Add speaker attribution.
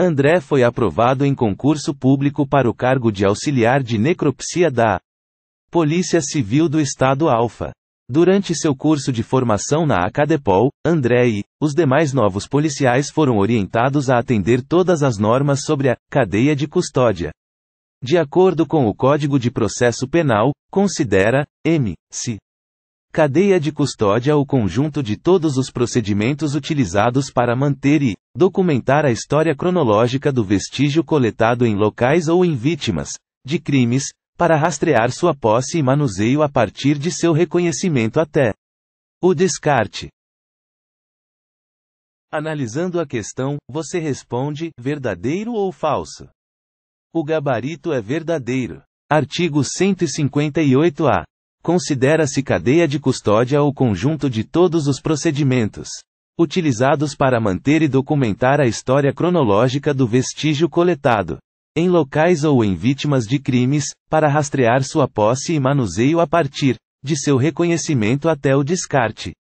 Speaker 1: André foi aprovado em concurso público para o cargo de auxiliar de necropsia da Polícia Civil do Estado Alfa. Durante seu curso de formação na Acadepol, André e os demais novos policiais foram orientados a atender todas as normas sobre a cadeia de custódia. De acordo com o Código de Processo Penal, considera, M. C. Cadeia de custódia o conjunto de todos os procedimentos utilizados para manter e documentar a história cronológica do vestígio coletado em locais ou em vítimas de crimes, para rastrear sua posse e manuseio a partir de seu reconhecimento até o descarte. Analisando a questão, você responde: verdadeiro ou falso? O gabarito é verdadeiro. Artigo 158-A. Considera-se cadeia de custódia o conjunto de todos os procedimentos utilizados para manter e documentar a história cronológica do vestígio coletado em locais ou em vítimas de crimes, para rastrear sua posse e manuseio a partir de seu reconhecimento até o descarte.